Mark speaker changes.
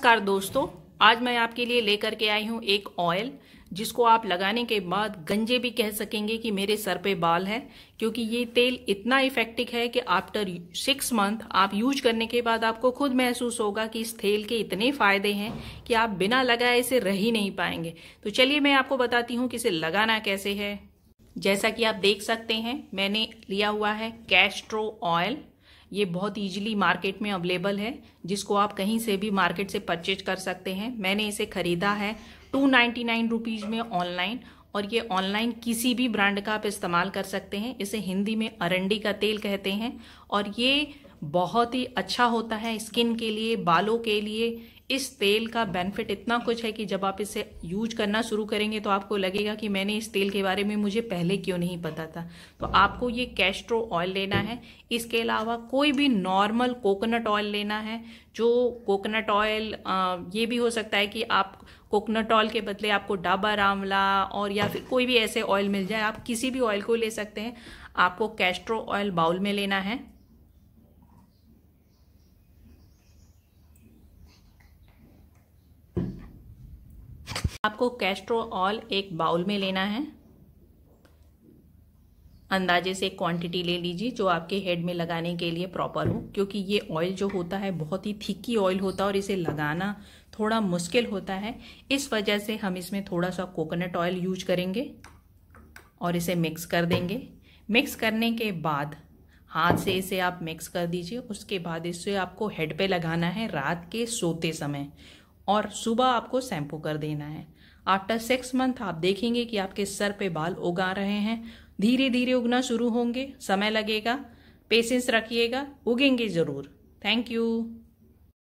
Speaker 1: नमस्कार दोस्तों आज मैं आपके लिए लेकर के आई हूँ एक ऑयल जिसको आप लगाने के बाद गंजे भी कह सकेंगे कि मेरे सर पे बाल है क्योंकि ये तेल इतना इफेक्टिव है कि आफ्टर सिक्स मंथ आप यूज करने के बाद आपको खुद महसूस होगा कि इस तेल के इतने फायदे हैं कि आप बिना लगाए इसे रह ही नहीं पाएंगे तो चलिए मैं आपको बताती हूँ कि इसे लगाना कैसे है जैसा कि आप देख सकते हैं मैंने लिया हुआ है कैस्ट्रो ऑयल ये बहुत ईजिली मार्केट में अवेलेबल है जिसको आप कहीं से भी मार्केट से परचेज कर सकते हैं मैंने इसे ख़रीदा है टू नाइन्टी नाइन में ऑनलाइन और ये ऑनलाइन किसी भी ब्रांड का आप इस्तेमाल कर सकते हैं इसे हिंदी में अरंडी का तेल कहते हैं और ये बहुत ही अच्छा होता है स्किन के लिए बालों के लिए इस तेल का बेनिफिट इतना कुछ है कि जब आप इसे यूज करना शुरू करेंगे तो आपको लगेगा कि मैंने इस तेल के बारे में मुझे पहले क्यों नहीं पता था तो आपको ये कैस्ट्रो ऑयल लेना है इसके अलावा कोई भी नॉर्मल कोकोनट ऑयल लेना है जो कोकोनट ऑयल ये भी हो सकता है कि आप कोकोनट ऑयल के बदले आपको डाबर आंवला और या फिर कोई भी ऐसे ऑयल मिल जाए आप किसी भी ऑयल को ले सकते हैं आपको कैस्ट्रो ऑयल बाउल में लेना है आपको कैस्ट्रोल एक बाउल में लेना है अंदाजे से क्वांटिटी ले लीजिए जो आपके हेड में लगाने के लिए प्रॉपर हो क्योंकि ये ऑयल जो होता है बहुत ही थिक्की ऑयल होता है और इसे लगाना थोड़ा मुश्किल होता है इस वजह से हम इसमें थोड़ा सा कोकोनट ऑयल यूज करेंगे और इसे मिक्स कर देंगे मिक्स करने के बाद हाथ से इसे आप मिक्स कर दीजिए उसके बाद इसे आपको हेड पे लगाना है रात के सोते समय और सुबह आपको शैम्पू कर देना है आफ्टर सिक्स मंथ आप देखेंगे कि आपके सर पे बाल उगा रहे हैं धीरे धीरे उगना शुरू होंगे समय लगेगा पेशेंस रखिएगा उगेंगे ज़रूर थैंक यू